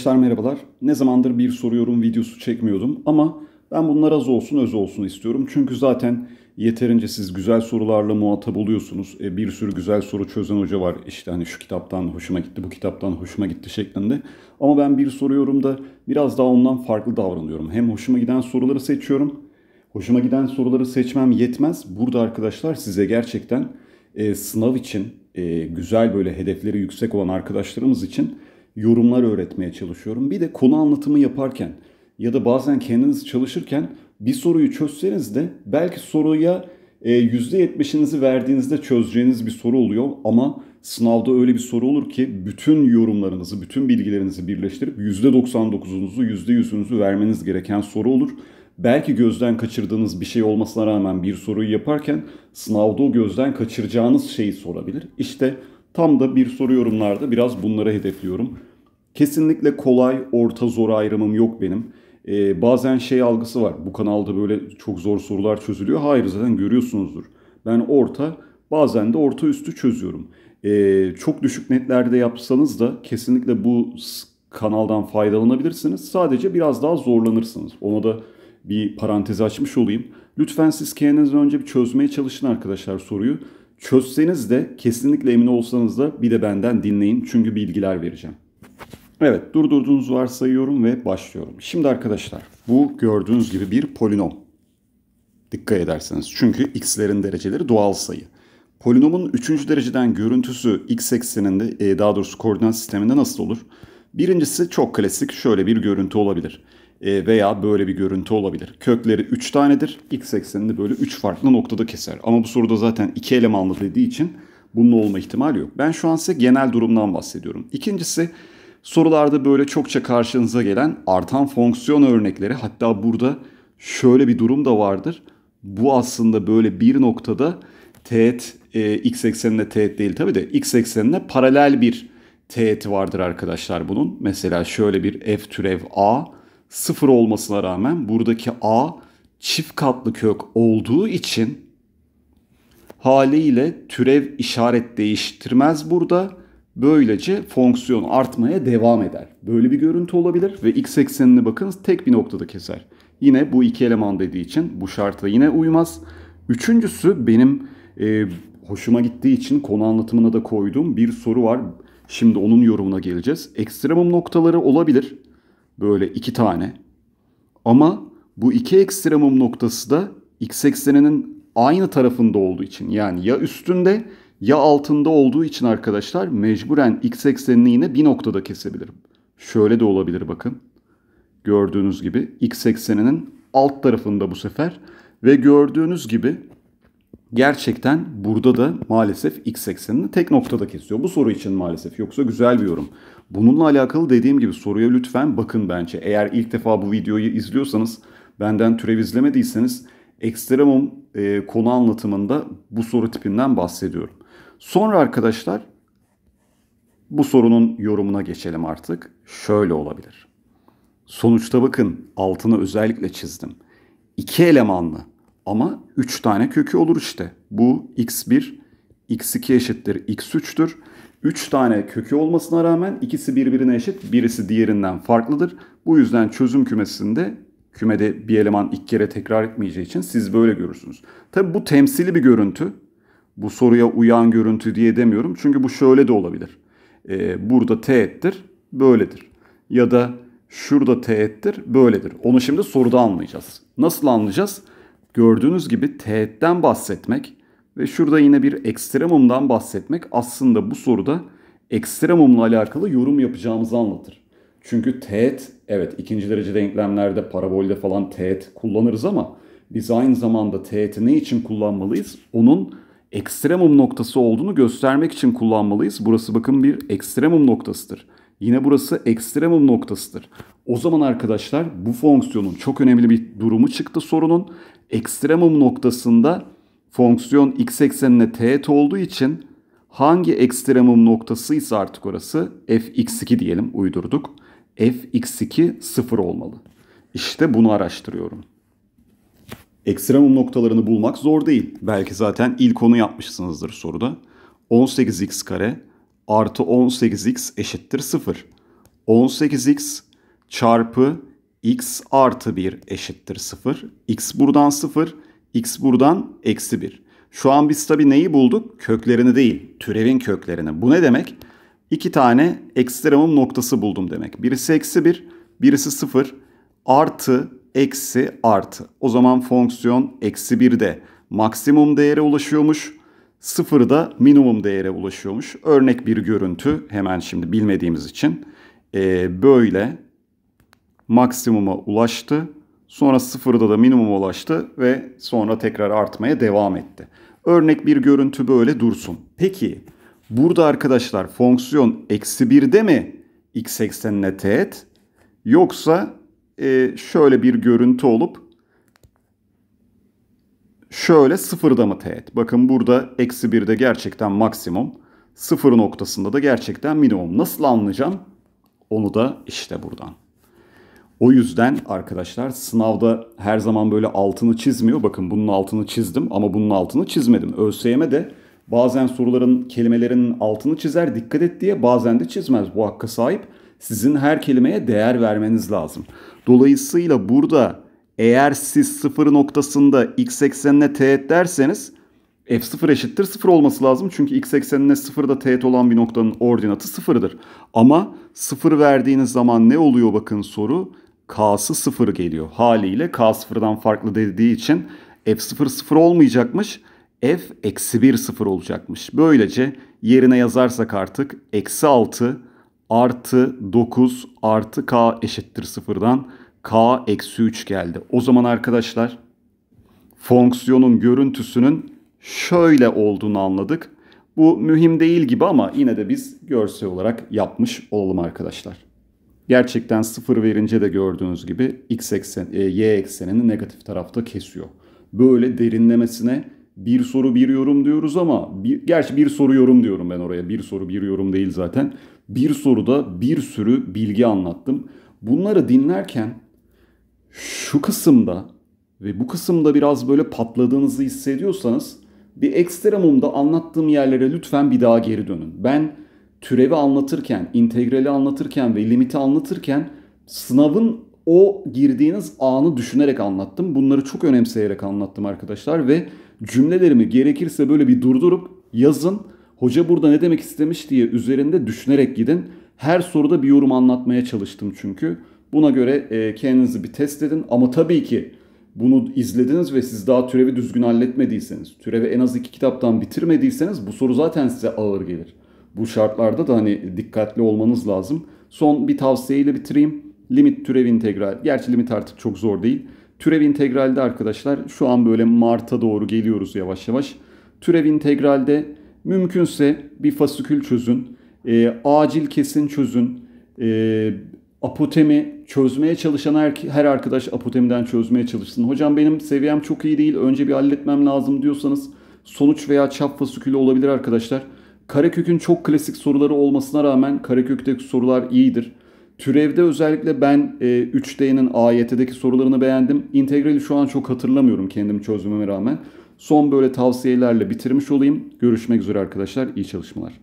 Arkadaşlar merhabalar. Ne zamandır bir soruyorum videosu çekmiyordum ama ben bunlar az olsun öz olsun istiyorum. Çünkü zaten yeterince siz güzel sorularla muhatap oluyorsunuz. E, bir sürü güzel soru çözen hoca var. İşte hani şu kitaptan hoşuma gitti, bu kitaptan hoşuma gitti şeklinde. Ama ben bir soruyorum da biraz daha ondan farklı davranıyorum. Hem hoşuma giden soruları seçiyorum. Hoşuma giden soruları seçmem yetmez. Burada arkadaşlar size gerçekten e, sınav için e, güzel böyle hedefleri yüksek olan arkadaşlarımız için yorumlar öğretmeye çalışıyorum. Bir de konu anlatımı yaparken ya da bazen kendiniz çalışırken bir soruyu çözseniz de belki soruya %70'inizi e, verdiğinizde çözeceğiniz bir soru oluyor ama sınavda öyle bir soru olur ki bütün yorumlarınızı, bütün bilgilerinizi birleştirip %99'unuzu, %100'ünüzü vermeniz gereken soru olur. Belki gözden kaçırdığınız bir şey olmasına rağmen bir soruyu yaparken sınavda o gözden kaçıracağınız şeyi sorabilir. İşte Tam da bir soru yorumlarda biraz bunlara hedefliyorum. Kesinlikle kolay, orta, zor ayrımım yok benim. Ee, bazen şey algısı var. Bu kanalda böyle çok zor sorular çözülüyor. Hayır zaten görüyorsunuzdur. Ben orta, bazen de orta üstü çözüyorum. Ee, çok düşük netlerde yapsanız da kesinlikle bu kanaldan faydalanabilirsiniz. Sadece biraz daha zorlanırsınız. Ona da bir parantezi açmış olayım. Lütfen siz kendiniz önce bir çözmeye çalışın arkadaşlar soruyu. Çözseniz de kesinlikle emin olsanız da bir de benden dinleyin çünkü bilgiler vereceğim. Evet durdurduğunuz varsayıyorum ve başlıyorum. Şimdi arkadaşlar bu gördüğünüz gibi bir polinom. Dikkat ederseniz çünkü x'lerin dereceleri doğal sayı. Polinomun 3. dereceden görüntüsü x ekseninde e, daha doğrusu koordinat sisteminde nasıl olur? Birincisi çok klasik şöyle bir görüntü olabilir. E, veya böyle bir görüntü olabilir. Kökleri 3 tanedir. X eksenini böyle 3 farklı noktada keser. Ama bu soruda zaten 2 elemanlı dediği için bunun olma ihtimali yok. Ben şu an size genel durumdan bahsediyorum. İkincisi sorularda böyle çokça karşınıza gelen artan fonksiyon örnekleri hatta burada şöyle bir durum da vardır. Bu aslında böyle bir noktada teğet e, x eksenine teğet değil tabi de x eksenine paralel bir teğeti vardır arkadaşlar bunun. Mesela şöyle bir f türev a sıfır olmasına rağmen buradaki a çift katlı kök olduğu için haliyle türev işaret değiştirmez burada. Böylece fonksiyon artmaya devam eder. Böyle bir görüntü olabilir ve x eksenini bakın tek bir noktada keser. Yine bu iki eleman dediği için bu şarta yine uymaz. Üçüncüsü benim e, hoşuma gittiği için konu anlatımına da koyduğum bir soru var. Şimdi onun yorumuna geleceğiz. Ekstremum noktaları olabilir. Böyle iki tane. Ama bu iki ekstremum noktası da x ekseninin aynı tarafında olduğu için yani ya üstünde ya altında olduğu için arkadaşlar mecburen x eksenini yine bir noktada kesebilirim. Şöyle de olabilir bakın. Gördüğünüz gibi x ekseninin alt tarafında bu sefer ve gördüğünüz gibi gerçekten burada da maalesef x eksenini tek noktada kesiyor. Bu soru için maalesef yoksa güzel bir yorum. Bununla alakalı dediğim gibi soruya lütfen bakın bence. Eğer ilk defa bu videoyu izliyorsanız, benden türev izlemediyseniz ekstremum e, konu anlatımında bu soru tipinden bahsediyorum. Sonra arkadaşlar bu sorunun yorumuna geçelim artık. Şöyle olabilir. Sonuçta bakın altını özellikle çizdim. İki elemanlı ama üç tane kökü olur işte. Bu x1, x2 eşittir x3'tür. 3 tane kökü olmasına rağmen ikisi birbirine eşit, birisi diğerinden farklıdır. Bu yüzden çözüm kümesinde kümede bir eleman iki kere tekrar etmeyeceği için siz böyle görürsünüz. Tabi bu temsili bir görüntü. Bu soruya uyan görüntü diye demiyorum. Çünkü bu şöyle de olabilir. Ee, burada teğettir, böyledir. Ya da şurada teğettir, böyledir. Onu şimdi soruda anlayacağız. Nasıl anlayacağız? Gördüğünüz gibi teğetten bahsetmek ve şurada yine bir ekstremumdan bahsetmek aslında bu soruda ekstremumla alakalı yorum yapacağımızı anlatır. Çünkü teğet, evet ikinci derece denklemlerde, parabolde falan teğet kullanırız ama biz aynı zamanda teğeti ne için kullanmalıyız? Onun ekstremum noktası olduğunu göstermek için kullanmalıyız. Burası bakın bir ekstremum noktasıdır. Yine burası ekstremum noktasıdır. O zaman arkadaşlar bu fonksiyonun çok önemli bir durumu çıktı sorunun. Ekstremum noktasında fonksiyon x eksenine teğet olduğu için hangi ekstremum noktasıysa artık orası fx2 diyelim uydurduk. fx2 sıfır olmalı. İşte bunu araştırıyorum. Ekstremum noktalarını bulmak zor değil. Belki zaten ilk onu yapmışsınızdır soruda. 18x kare artı 18x eşittir 0. 18x çarpı x artı 1 eşittir 0. x buradan 0 x buradan eksi 1. Şu an biz tabii neyi bulduk? Köklerini değil, türevin köklerini. Bu ne demek? İki tane ekstremum noktası buldum demek. Birisi eksi 1, birisi 0. Artı, eksi, artı. O zaman fonksiyon eksi 1'de maksimum değere ulaşıyormuş. 0'da minimum değere ulaşıyormuş. Örnek bir görüntü hemen şimdi bilmediğimiz için. Ee, böyle maksimuma ulaştı Sonra sıfırda da minimum ulaştı ve sonra tekrar artmaya devam etti. Örnek bir görüntü böyle dursun. Peki burada arkadaşlar fonksiyon eksi birde mi x eksenine teğet yoksa e, şöyle bir görüntü olup şöyle sıfırda mı teğet? Bakın burada eksi birde gerçekten maksimum sıfır noktasında da gerçekten minimum. Nasıl anlayacağım? Onu da işte buradan. O yüzden arkadaşlar sınavda her zaman böyle altını çizmiyor. Bakın bunun altını çizdim ama bunun altını çizmedim. ÖSYM de bazen soruların kelimelerinin altını çizer dikkat et diye bazen de çizmez. Bu hakka sahip sizin her kelimeye değer vermeniz lazım. Dolayısıyla burada eğer siz sıfır noktasında x eksenine teğet derseniz f0 eşittir 0 olması lazım. Çünkü x eksenine sıfırda teğet olan bir noktanın ordinatı sıfırdır. Ama sıfır verdiğiniz zaman ne oluyor bakın soru? K'sı 0 geliyor. Haliyle K sıfırdan farklı dediği için F0 0 olmayacakmış. F eksi 1 0 olacakmış. Böylece yerine yazarsak artık eksi 6 artı 9 artı K eşittir 0'dan K eksi 3 geldi. O zaman arkadaşlar fonksiyonun görüntüsünün şöyle olduğunu anladık. Bu mühim değil gibi ama yine de biz görsel olarak yapmış olalım arkadaşlar. Gerçekten sıfır verince de gördüğünüz gibi x eksen, e, y eksenini negatif tarafta kesiyor. Böyle derinlemesine bir soru bir yorum diyoruz ama bir, gerçi bir soru yorum diyorum ben oraya. Bir soru bir yorum değil zaten. Bir soruda bir sürü bilgi anlattım. Bunları dinlerken şu kısımda ve bu kısımda biraz böyle patladığınızı hissediyorsanız bir ekstremumda anlattığım yerlere lütfen bir daha geri dönün. Ben türevi anlatırken, integrali anlatırken ve limiti anlatırken sınavın o girdiğiniz anı düşünerek anlattım. Bunları çok önemseyerek anlattım arkadaşlar ve cümlelerimi gerekirse böyle bir durdurup yazın. Hoca burada ne demek istemiş diye üzerinde düşünerek gidin. Her soruda bir yorum anlatmaya çalıştım çünkü. Buna göre e, kendinizi bir test edin ama tabii ki bunu izlediniz ve siz daha türevi düzgün halletmediyseniz, türevi en az iki kitaptan bitirmediyseniz bu soru zaten size ağır gelir. Bu şartlarda da hani dikkatli olmanız lazım. Son bir tavsiyeyle bitireyim. Limit türev integral. Gerçi limit artık çok zor değil. Türev integralde arkadaşlar şu an böyle Mart'a doğru geliyoruz yavaş yavaş. Türev integralde mümkünse bir fasikül çözün. E, acil kesin çözün. E, apotemi çözmeye çalışan her, her arkadaş apotemiden çözmeye çalışsın. Hocam benim seviyem çok iyi değil önce bir halletmem lazım diyorsanız sonuç veya çap fasikülü olabilir arkadaşlar. Karekök'ün çok klasik soruları olmasına rağmen Karekök'teki sorular iyidir. Türevde özellikle ben e, 3D'nin AYT'deki sorularını beğendim. İntegrali şu an çok hatırlamıyorum kendim çözümüme rağmen. Son böyle tavsiyelerle bitirmiş olayım. Görüşmek üzere arkadaşlar. İyi çalışmalar.